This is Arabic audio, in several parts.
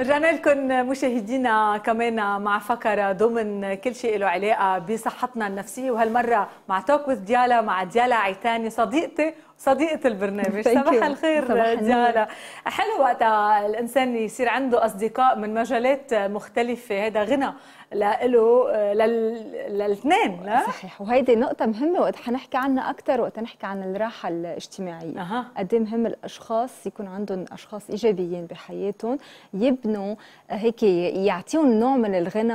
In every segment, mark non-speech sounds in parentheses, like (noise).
رجعنا لكم مشاهدينا كمان مع فقره ضمن كل شيء له علاقه بصحتنا النفسيه وهالمره مع توك وذ ديالا مع ديالا عيتاني صديقتي صديقة البرنامج صباح الخير ديالا حلو وقتها الإنسان يصير عنده أصدقاء من مجالات مختلفة هذا غنى لإله آه، للاثنين لا؟ صحيح وهيدي نقطة مهمة وقت حنحكي عنها أكثر وقت نحكي عن الراحة الاجتماعية أها قد إيه مهم الأشخاص يكون عندهم أشخاص إيجابيين بحياتهم يبنوا هيك يعطيهم نوع من الغنى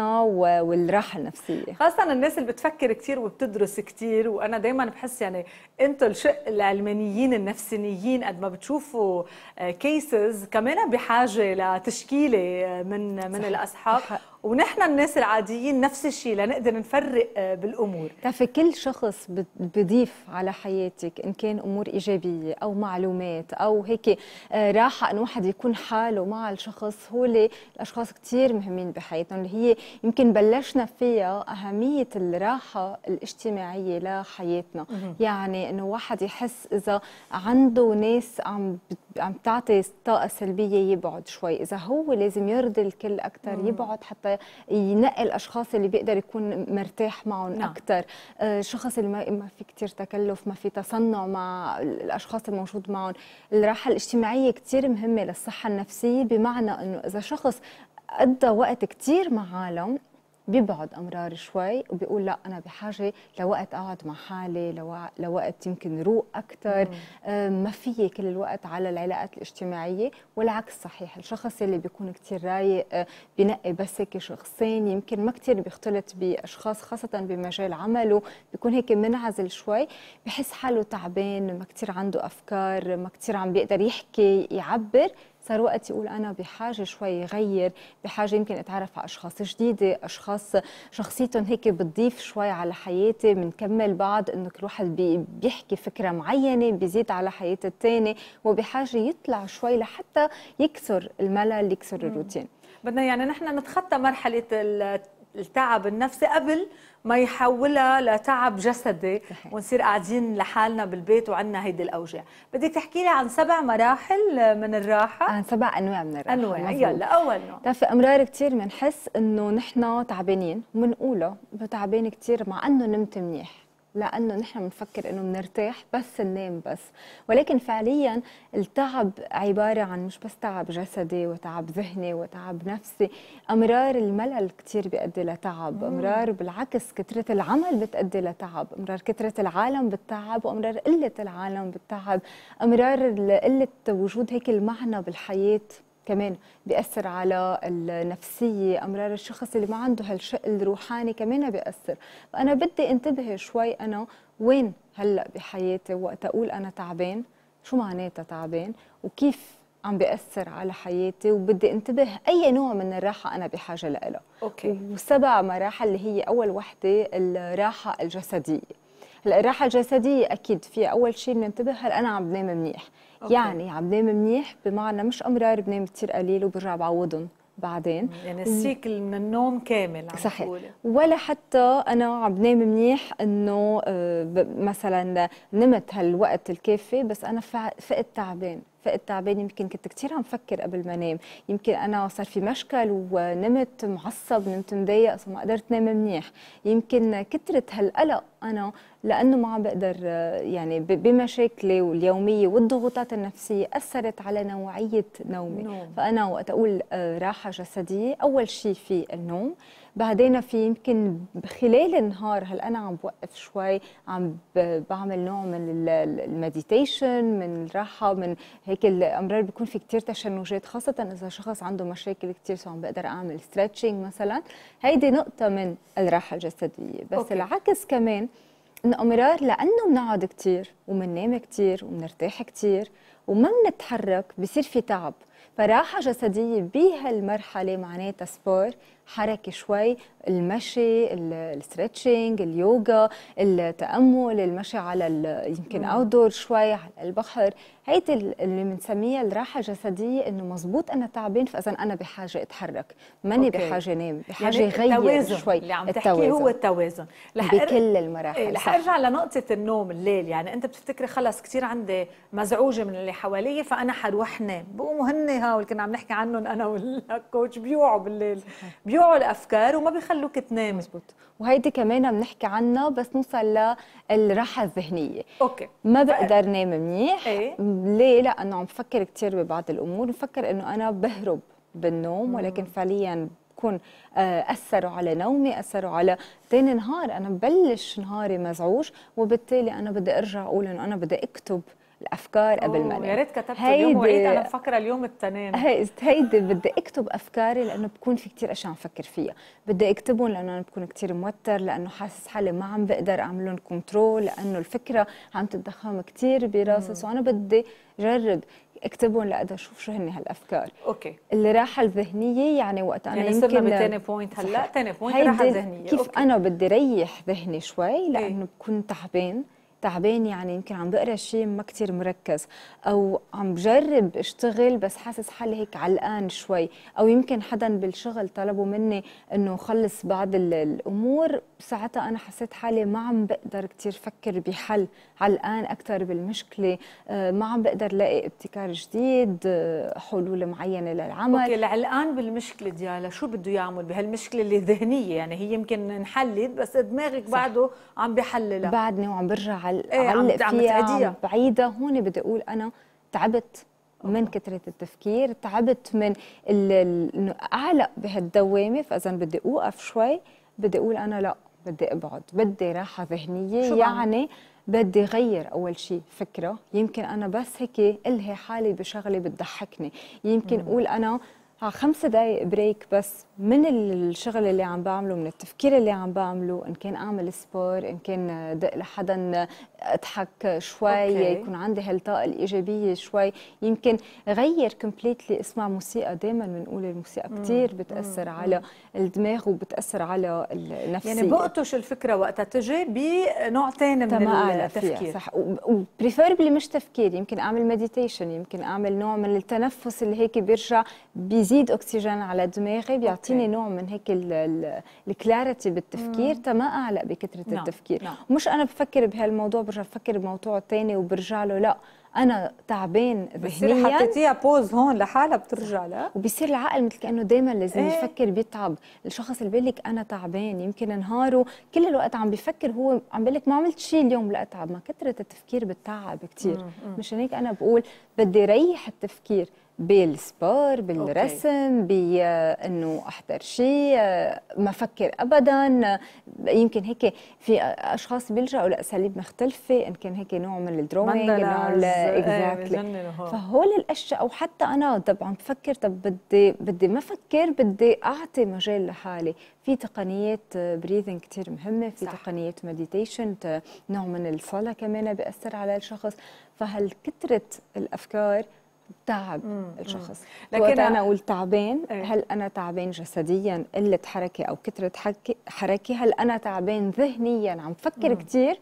والراحة النفسية خاصة الناس اللي بتفكر كثير وبتدرس كثير وأنا دايما بحس يعني أنتم الشق العلمانيين النفسانيين قد ما بتشوفوا كيسز آه، كمان بحاجة لتشكيلة آه، من من الأصحاب ونحن الناس العاديين نفس الشيء لنقدر نفرق آه، بالامور كل شخص بضيف على حياتك ان كان امور ايجابيه او معلومات او هيك آه، راحه ان واحد يكون حاله مع الشخص هو الاشخاص كثير مهمين بحياتنا اللي هي يمكن بلشنا فيها اهميه الراحه الاجتماعيه لحياتنا يعني انه واحد يحس اذا عنده ناس عم عم تعطي طاقه سلبيه يبعد شوي اذا هو لازم يرضي الكل اكثر يبعد حتى ينقي الاشخاص اللي بيقدر يكون مرتاح معهم نعم. اكثر آه، الشخص اللي ما في كثير تكلف ما في تصنع مع الاشخاص الموجود معهم الراحه الاجتماعيه كثير مهمه للصحه النفسيه بمعنى انه اذا شخص قضى وقت كثير مع عالم بيبعد امرار شوي وبيقول لا انا بحاجه لوقت اقعد مع حالي لو... لوقت يمكن روق اكثر ما في كل الوقت على العلاقات الاجتماعيه والعكس صحيح الشخص اللي بيكون كثير رايق آه، بنقي بس هيك شخصين يمكن ما كثير بيختلط باشخاص خاصه بمجال عمله بيكون هيك منعزل شوي بحس حاله تعبان ما كثير عنده افكار ما كثير عم بيقدر يحكي يعبر صار وقت يقول انا بحاجه شوي غير بحاجه يمكن اتعرف على اشخاص جديده اشخاص شخصيتهم هيك بتضيف شوي على حياتي بنكمل بعض انه كل واحد بيحكي فكره معينه بيزيد على حياه الثاني وبحاجه يطلع شوي لحتى يكسر الملل يكسر الروتين بدنا يعني نحن نتخطى مرحله التعب النفسي قبل ما يحولها لتعب جسدي ونصير قاعدين لحالنا بالبيت وعندنا هيدي الاوجاع بدك تحكي لي عن سبع مراحل من الراحه عن سبع انواع من الراحه انواع يلا اول نوع بتعرفي امرار كثير بنحس انه نحن تعبانين وبنقولها انه كثير مع انه نمت منيح لانه نحن بنفكر انه بنرتاح بس ننام بس ولكن فعليا التعب عباره عن مش بس تعب جسدي وتعب ذهني وتعب نفسي امرار الملل كثير بيؤدي لتعب امرار بالعكس كثره العمل بتؤدي لتعب امرار كثره العالم بالتعب وامرار قله العالم بالتعب امرار قله وجود هيك المعنى بالحياه كمان بيأثر على النفسية أمرار الشخص اللي ما عنده هالشق الروحاني كمان بيأثر فأنا بدي انتبه شوي أنا وين هلأ بحياتي وقت أقول أنا تعبان شو معناتها تعبان وكيف عم بيأثر على حياتي وبدي انتبه أي نوع من الراحة أنا بحاجة لها أوكي. وسبع مراحل اللي هي أول وحدة الراحة الجسدية هلا الراحه الجسديه اكيد في اول شيء بننتبه هل انا عم بنام منيح أوكي. يعني عم بنام منيح بمعنى مش امرار بنام كثير قليل وبرجع بعوضهم بعدين يعني السيكل من النوم كامل عم صحيح ولا حتى انا عم بنام منيح انه آه، مثلا نمت هالوقت الكافي بس انا فقت تعبان فقت تعبان يمكن كنت كثير عم فكر قبل ما انام يمكن انا صار في مشكل ونمت معصب نمت مضايق ما قدرت نام منيح يمكن كثره هالقلق انا لانه ما عم بقدر يعني بمشاكلي واليوميه والضغوطات النفسيه اثرت على نوعيه نومي نوم. فانا وقت اقول آه، راحه جسديه اول شيء في النوم بعدين في يمكن خلال النهار هل انا عم بوقف شوي عم بعمل نوع من المديتيشن من الراحه من هيك الامرار بيكون في كثير تشنجات خاصه اذا شخص عنده مشاكل كثير سو عم بقدر اعمل ستريتشنج مثلا هيدي نقطه من الراحه الجسديه بس أوكي. العكس كمان انه امرار لانه بنقعد كثير وبننام كثير وبنرتاح كثير وما بنتحرك بصير في تعب فراحه جسديه بهالمرحله معناتها سبور حركه شوي المشي الستريتشنج اليوغا التامل المشي على يمكن اوت دور شوي على البحر هيدي اللي بنسميها الراحه الجسديه انه مزبوط انا تعبان فاذا انا بحاجه اتحرك ماني بحاجه نام يعني بحاجه يعني غير شوي اللي عم تحكيه التوازن. هو التوازن لحقر... بكل المراحل إيه، رح ارجع لنقطه النوم الليل يعني انت بتفتكري خلص كثير عندي مزعوجه من اللي حواليي فانا حروح نام بقوموا هن واللي كنا عم نحكي عنهم انا والكوتش (laughs) بيوعوا بالليل بيوعوا الافكار وما بيخلوك تنام مزبوط وهيدي كمان بنحكي عنها بس نوصل للراحه الذهنيه اوكي ما بقدر نام منيح ايه؟ ليه لانه عم بفكر كثير ببعض الامور بفكر انه انا بهرب بالنوم ولكن فعليا بكون آه، اثروا على نومي اثروا على ثاني نهار انا ببلش نهاري مزعوج وبالتالي انا بدي ارجع اقول انه انا بدي اكتب الافكار قبل ما يا ريت كتبت اليوم وعيد انا مفكره اليوم التنين هيدي بدي اكتب افكاري لانه بكون في كثير اشياء عم فكر فيها بدي اكتبهم لانه انا بكون كثير موتر لانه حاسس حالي ما عم بقدر اعمل لهم كنترول لانه الفكره عم تتضخم كثير براسي سو انا بدي جرب اكتبهم لأقدر اشوف شو هن هالافكار اوكي الراحه الذهنيه يعني وقت انا يعني يمكن صرنا بتاني بوينت هلا تاني بوينت راحه ذهنيه كيف أوكي. انا بدي ريح ذهني شوي إيه. لانه بكون تعبان تعبان يعني يمكن عم بقرا شيء ما كثير مركز او عم بجرب اشتغل بس حاسس حالي هيك علقان شوي او يمكن حدا بالشغل طلبوا مني انه خلص بعض الامور ساعتها انا حسيت حالي ما عم بقدر كثير فكر بحل علقان اكثر بالمشكله آه، ما عم بقدر لاقي ابتكار جديد آه، حلول معينه للعمل اوكي العلقان بالمشكله ديالا شو بده يعمل بهالمشكله اللي (laughs) ذهنيه يعني هي يمكن انحلت بس دماغك صح. بعده عم بحللها بعدني وعم برجع اعلق إيه، عم فيها بعيده هون بدي اقول انا تعبت من آه. كثرة التفكير تعبت من انه اعلق بهالدوامه فاذا بدي اوقف شوي بدي اقول انا لا بدي ابعد بدي راحه ذهنيه يعني بدي غير اول شيء فكره يمكن انا بس هيك الهي حالي بشغله بتضحكني يمكن مم. اقول انا ها آه، خمس دقائق بريك بس من الشغل اللي عم بعمله من التفكير اللي عم بعمله ان كان اعمل سبور ان كان دق لحدا اضحك شوي أوكي. يكون عندي هالطاقه الايجابيه شوي يمكن غير كومبليتلي اسمع موسيقى دائما بنقول الموسيقى كثير بتاثر مم. على الدماغ وبتاثر على النفسيه يعني بقطش الفكره وقتها تجي بنوع ثاني من التفكير صح وبريفيربلي مش تفكير يمكن اعمل مديتيشن يمكن اعمل نوع من التنفس اللي هيك بيرجع بيزيد بزيد اكسجين على دماغي بيعطيني نوع من هيك الكلاريتي بالتفكير تما اعلق بكثره نعم. التفكير نعم. مش انا بفكر بهالموضوع برجع بفكر بموضوع ثاني وبرجع له لا انا تعبان ذهنيا حطيتيها بوز هون لحالها بترجع لا وبيصير العقل مثل كانه دائما لازم ايه؟ يفكر بيتعب الشخص اللي بيقول لك انا تعبان يمكن نهاره كل الوقت عم بيفكر هو عم بيقول لك ما عملت شيء اليوم لاتعب ما كثره التفكير بتتعب كثير مشان هيك انا بقول بدي ريح التفكير بالسبور بالرسم بانه آه، احضر شيء آه، ما فكر ابدا آه، يمكن هيك في اشخاص بيلجأوا لاساليب مختلفه ان كان هيك نوع من الدروينج نوع اكزاكتلي إيه، فهول الاشياء او حتى انا طب عم بفكر طب بدي بدي ما فكر بدي اعطي مجال لحالي في تقنيات بريذنج كثير مهمه في صح. تقنيات مديتيشن نوع من الصلاه كمان بياثر على الشخص فهل كثره الافكار تعب مم. الشخص مم. لكن انا اقول تعبان ايه؟ هل انا تعبان جسديا قله حركه او كثره حركه هل انا تعبان ذهنيا عم فكر كثير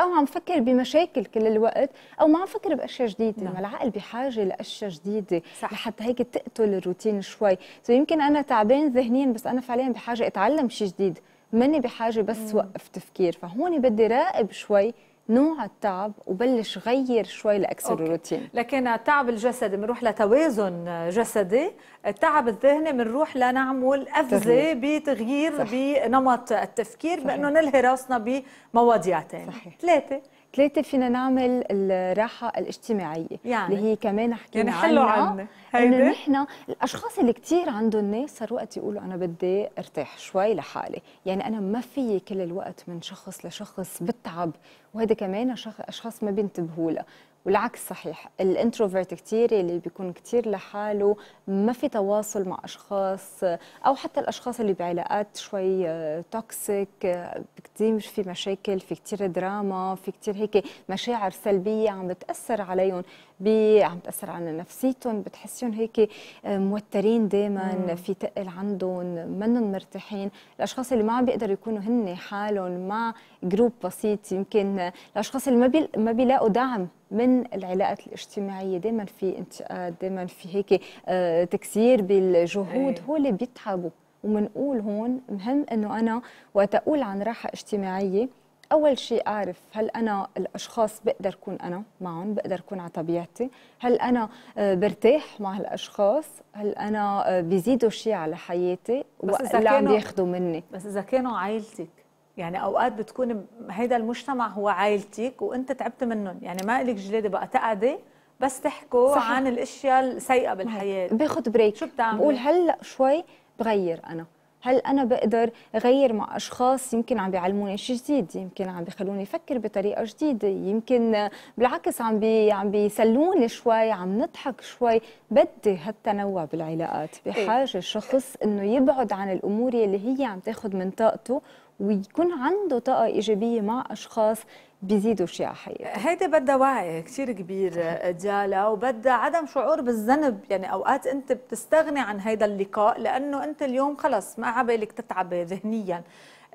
او عم فكر بمشاكل كل الوقت او ما عم فكر باشياء جديده نعم. العقل بحاجه لاشياء جديده صح. لحتى هيك تقتل الروتين شوي سو يمكن انا تعبان ذهنيا بس انا فعليا بحاجه اتعلم شيء جديد ماني بحاجه بس مم. وقف تفكير فهون بدي راقب شوي نوع التعب وبلش غير شوي لاكسر الروتين لكن التعب الجسدي بنروح لتوازن جسدي التعب الذهني بنروح لنعمل قفزه بتغيير صح. بنمط التفكير بانه نلهي راسنا بمواضيع ثانيه ثلاثه ثلاثة فينا نعمل الراحة الاجتماعية يعني اللي هي كمان حكينا يعني حلو عنها انه نحن الاشخاص اللي كثير عندهم ناس صار وقت يقولوا انا بدي ارتاح شوي لحالي، يعني انا ما في كل الوقت من شخص لشخص بتعب وهذا كمان اشخاص ما بينتبهوا له، والعكس صحيح الانتروفيرت كثير اللي بيكون كثير لحاله ما في تواصل مع اشخاص او حتى الاشخاص اللي بعلاقات شوي توكسيك آه، آه، كثير في مشاكل في كثير دراما في كثير هيك مشاعر سلبيه عم بتاثر عليهم عم بتاثر على نفسيتهم بتحسهم هيك آه، موترين دائما في تقل عندهم منهم مرتاحين الاشخاص اللي ما عم بيقدروا يكونوا هن حالهم مع جروب بسيط يمكن الاشخاص اللي ما بي... ما بيلاقوا دعم من العلاقات الاجتماعيه دائما في انتقاد دائما في هيك آه، تكسير بالجهود إيه. هو اللي بيتعبوا ومنقول هون مهم انه انا وقت اقول عن راحه اجتماعيه اول شيء اعرف هل انا الاشخاص بقدر اكون انا معهم بقدر اكون على طبيعتي هل انا آه، برتاح مع هالاشخاص هل انا آه، بيزيدوا شيء على حياتي ولا عم بياخذوا مني بس اذا كانوا عائلتك يعني اوقات بتكون هيدا المجتمع هو عائلتك وانت تعبت منهم يعني ما لك جلاده بقى تقعدي بس تحكوا صحيح. عن الاشياء السيئه بالحياه باخذ بريك شو بتعمل بقول هلا شوي بغير انا هل انا بقدر اغير مع اشخاص يمكن عم بيعلموني شيء جديد يمكن عم بيخلوني افكر بطريقه جديده يمكن بالعكس عم بي عم بيسلوني شوي عم نضحك شوي بدي هالتنوع بالعلاقات إيه. بحاجه الشخص انه يبعد عن الامور يلي هي عم تاخذ من طاقته ويكون عنده طاقه ايجابيه مع اشخاص بيزيدوا حياتي هيدي بدها وعي كثير كبير ديالا وبدها عدم شعور بالذنب يعني أوقات أنت بتستغني عن هيدا اللقاء لأنه أنت اليوم خلص ما عبالك تتعبي ذهنياً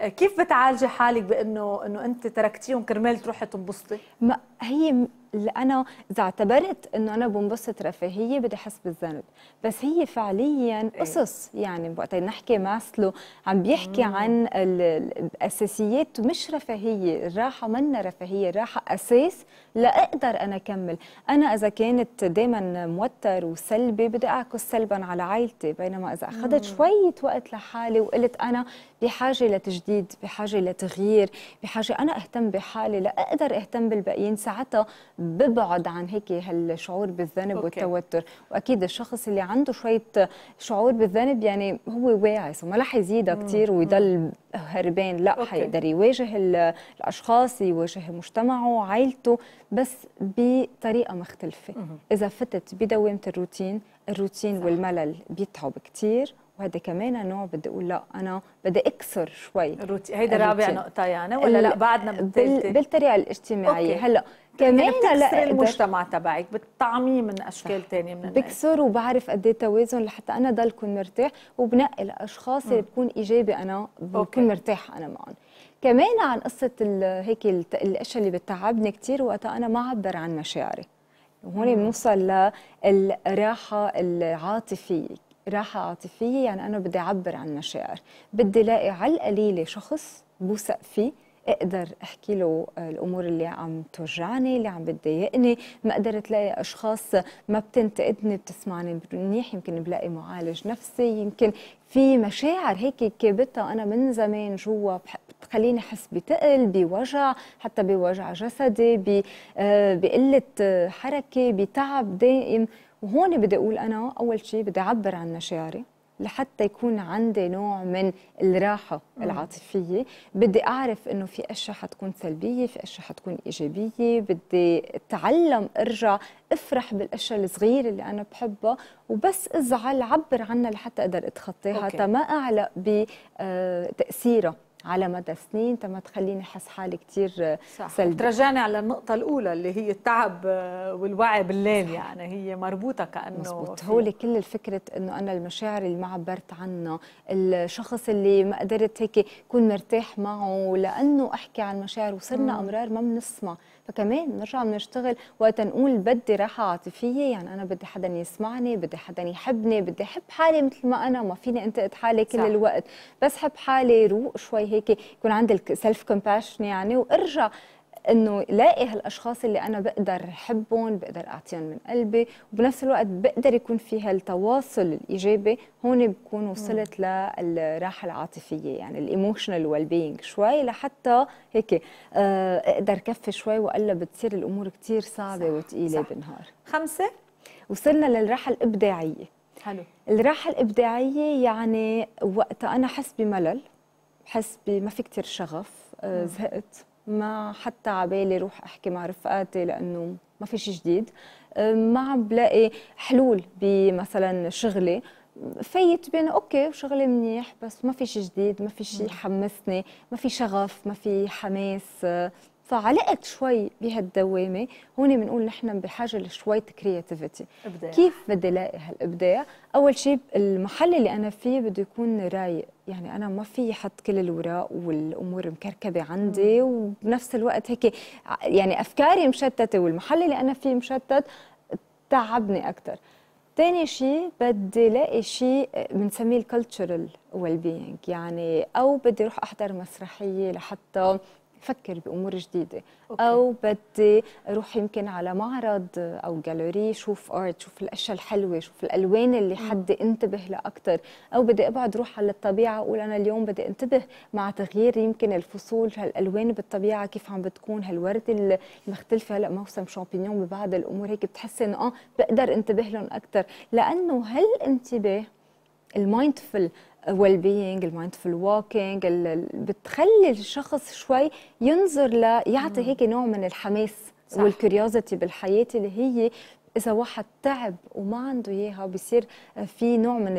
كيف بتعالجي حالك بانه انه انت تركتيهم كرمال تروحي تنبسطي؟ ما هي اللي انا اذا اعتبرت انه انا بنبسط رفاهيه بدي احس بالذنب بس هي فعليا إيه. قصص يعني وقت نحكي ماسلو عم بيحكي مم. عن الاساسيات مش رفاهيه الراحه منا رفاهيه الراحه اساس لاقدر انا اكمل انا اذا كانت دائما موتر وسلبي بدي اعكس سلبا على عائلتي بينما اذا اخذت شويه وقت لحالي وقلت انا بحاجه لتجديد بحاجه لتغيير بحاجه انا اهتم بحالي لاقدر اهتم بالباقيين ساعتها ببعد عن هيك هالشعور بالذنب أوكي. والتوتر واكيد الشخص اللي عنده شويه شعور بالذنب يعني هو واعي وما راح يزيدها كثير ويضل هربان لا أوكي. حيقدر يواجه الاشخاص يواجه مجتمعه عائلته بس بطريقه مختلفه مم. اذا فتت بدوامه الروتين الروتين صح. والملل بيتعب كثير وهذا كمان نوع بدي اقول لا انا بدي اكسر شوي الروتين هيدا رابع نقطه يعني ولا لا بعدنا بالثالثه بالطريقه الاجتماعيه أوكي. هلا كمان يعني لا المجتمع تبعك بتطعميه من اشكال ثانيه من بكسر وبعرف قد ايه توازن لحتى انا ضل كون مرتاح وبنقي الاشخاص اللي بكون ايجابي انا بكون مرتاح انا معهم كمان عن قصه هيك الاشياء اللي بتعبني كثير وقتها انا ما اعبر عن مشاعري وهون بنوصل للراحه العاطفيه راحة عاطفية يعني أنا بدي أعبر عن مشاعر بدي لاقي على القليلة شخص بوثق فيه اقدر احكي له الامور اللي عم توجعني اللي عم بتضايقني ما قدرت لاقي اشخاص ما بتنتقدني بتسمعني منيح يمكن بلاقي معالج نفسي يمكن في مشاعر هيك كبتها انا من زمان جوا بتخليني احس بتقل بوجع حتى بوجع جسدي آه، بقله حركه بتعب دائم وهون بدي اقول انا اول شيء بدي اعبر عن مشاعري لحتى يكون عندي نوع من الراحة العاطفية بدي أعرف أنه في أشياء حتكون سلبية في أشياء حتكون إيجابية بدي أتعلم أرجع أفرح بالأشياء الصغيرة اللي أنا بحبها وبس أزعل عبر عنها لحتى أقدر أتخطيها تما ما أعلق بتأثيرها آه، على مدى سنين تما تخليني احس حالي كثير سلبي ترجعني على النقطه الاولى اللي هي التعب والوعي بالليل يعني هي مربوطه كانه مزبوط هو كل الفكره انه انا المشاعر اللي ما عبرت عنها الشخص اللي ما قدرت هيك كون مرتاح معه لانه احكي عن مشاعر وصرنا امرار ما بنسمع فكمان نرجع بنشتغل وقت نقول بدي راحه عاطفيه يعني انا بدي حدا يسمعني بدي حدا يحبني بدي احب حالي مثل ما انا ما فيني انتقد حالي كل صح. الوقت بس حب حالي روق شوي هيك يكون عندي سيلف كومباشن يعني وارجع انه لاقي هالاشخاص اللي انا بقدر احبهم بقدر اعطيهم من قلبي وبنفس الوقت بقدر يكون في هالتواصل الايجابي هون بكون وصلت للراحه العاطفيه يعني الايموشنال ويل بينج شوي لحتى هيك آه، اقدر كفي شوي والا بتصير الامور كثير صعبه وثقيله بالنهار خمسه وصلنا للراحه الابداعيه حلو الراحه الابداعيه يعني وقتها انا حس بملل حس بما في كثير شغف آه، زهقت ما حتى عبالي روح احكي مع رفقاتي لانه ما في شيء جديد ما عم بلاقي حلول بمثلا شغلي فيت بين اوكي شغلي منيح بس ما في شيء جديد ما في شيء نعم. يحمسني ما في شغف ما في حماس فعلقت شوي بهالدوامه هون بنقول نحن بحاجه لشويه كرياتيفيتي كيف بدي لاقي هالابداع اول شيء المحل اللي انا فيه بده يكون رايق يعني انا ما في حط كل الوراق والامور مكركبه عندي وبنفس الوقت هيك يعني افكاري مشتته والمحل اللي انا فيه مشتت تعبني اكثر ثاني شيء بدي الاقي شيء بنسميه الكلتشرال ويل بينج يعني او بدي اروح احضر مسرحيه لحتى فكر بامور جديده أوكي. او بدي اروح يمكن على معرض او جاليري شوف ارت شوف الاشياء الحلوه شوف الالوان اللي حدي انتبه لها اكثر او بدي ابعد روح على الطبيعه اقول انا اليوم بدي انتبه مع تغيير يمكن الفصول هالالوان بالطبيعه كيف عم بتكون هالورده المختلفه هلا موسم شامبينيون ببعض الامور هيك بتحسي انه اه بقدر انتبه لهم اكثر لانه هالانتباه المايندفل ويل بينج المايندفول ووكينج بتخلي الشخص شوي ينظر ليعطي هيك نوع من الحماس والكريوزيتي بالحياه اللي هي اذا واحد تعب وما عنده اياها بصير آه، في نوع من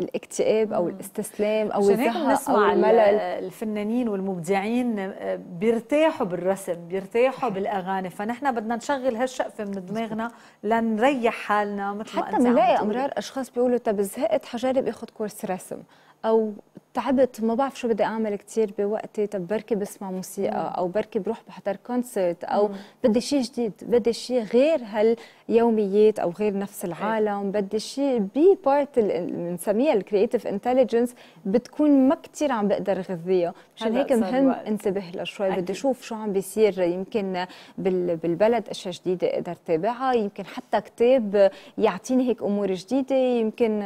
الاكتئاب او الاستسلام او الزهق او الملل الفنانين والمبدعين آه، بيرتاحوا بالرسم بيرتاحوا (laughs) بالاغاني فنحن بدنا نشغل هالشقفه من دماغنا لنريح حالنا مثل حتى بنلاقي امرار اشخاص بيقولوا طب زهقت حجرب اخذ كورس رسم او تعبت ما بعرف شو بدي اعمل كثير بوقتي طب بركي بسمع موسيقى او بركي بروح بحضر كونسرت او مم. بدي شيء جديد بدي شيء غير هاليوميات او غير نفس إيه. العالم بدي شيء بي بارت بنسميها الكرييتيف انتليجنس بتكون ما كثير عم بقدر غذيها مشان هيك مهم انتبه لها شوي بدي اشوف شو عم بيصير يمكن بالبلد اشياء جديده اقدر تابعها يمكن حتى كتاب يعطيني هيك امور جديده يمكن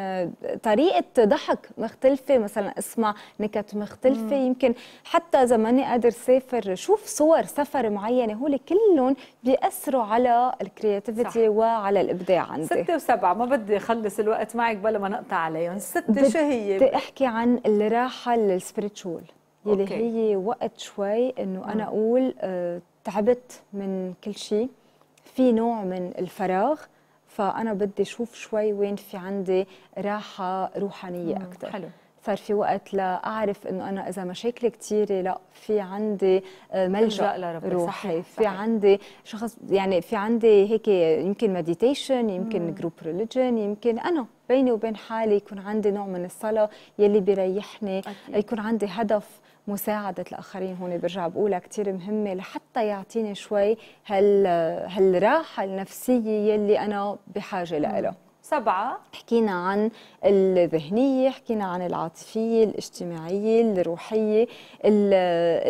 طريقه ضحك مختلفه مثلا اسمع نكت مختلفه يمكن حتى اذا ماني قادر سافر شوف صور سفر معينه هول كلهم بياثروا على الكرياتيفيتي وعلى الابداع عندي ستة وسبعة ما بدي اخلص الوقت معك بلا ما نقطع عليهم ستة شو هي بدي احكي عن الراحه السبيريتشوال يلي أوكي. هي وقت شوي انه انا اقول أه تعبت من كل شيء في نوع من الفراغ فانا بدي اشوف شوي وين في عندي راحه روحانيه اكثر حلو صار في وقت لاعرف انه انا اذا مشاكلي كثيره لا في عندي آه، ملجا لربي روحي صحيح. في عندي شخص يعني في عندي هيك يمكن مديتيشن يمكن جروب ريليجن يمكن انا بيني وبين حالي يكون عندي نوع من الصلاه يلي بيريحني أكيد. يكون عندي هدف مساعدة الآخرين هون برجع بقولها كثير مهمة لحتى يعطيني شوي هال هالراحة النفسية يلي أنا بحاجة لها سبعة حكينا عن الذهنية حكينا عن العاطفية الاجتماعية الروحية الـ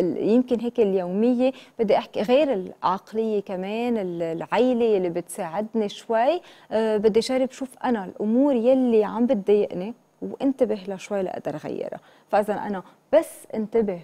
الـ يمكن هيك اليومية بدي أحكي غير العقلية كمان العيلة اللي بتساعدني شوي أه بدي جرب شوف أنا الأمور يلي عم بتضايقني وانتبه لشوي لأقدر أغيرها فإذا أنا بس انتبه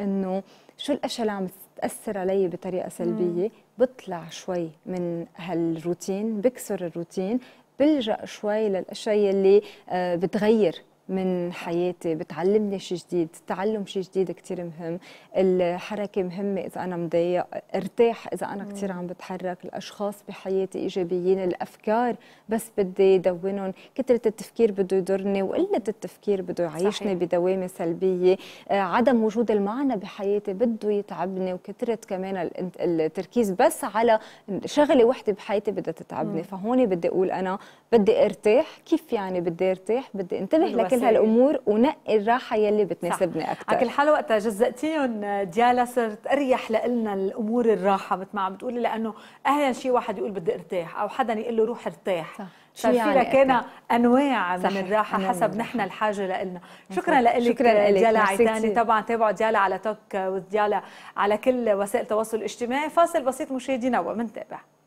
إنه شو الأشياء اللي عم تأثر علي بطريقة سلبية بطلع شوي من هالروتين بكسر الروتين بلجأ شوي للأشياء اللي آه، بتغير من حياتي بتعلمني شيء جديد تعلم شيء جديد كثير مهم الحركة مهمة إذا أنا مضيق ارتاح إذا أنا كثير عم بتحرك الأشخاص بحياتي إيجابيين الأفكار بس بدي دونهم كثرة التفكير بده يضرني وقلة التفكير بده يعيشني بدوامة سلبية آه، عدم وجود المعنى بحياتي بده يتعبني وكثرة كمان التركيز بس على شغلة وحدة بحياتي بدها تتعبني فهون بدي أقول أنا بدي ارتاح كيف يعني بدي ارتاح بدي انتبه لكل كل هالامور ونقي الراحه يلي بتناسبني اكثر على كل حال وقتها جزأتيهم ديالا صرت اريح لنا الامور الراحه مثل ما عم بتقولي لانه اهلا شيء واحد يقول بدي ارتاح او حدا يقول له روح ارتاح صح. صار في يعني كان انواع من الراحه حسب نحن الحاجه لنا شكرا لك شكرا لك ديالا عيتاني طبعا تابعوا ديالا على توك وديالا على كل وسائل التواصل الاجتماعي فاصل بسيط مشاهدينا ومنتابع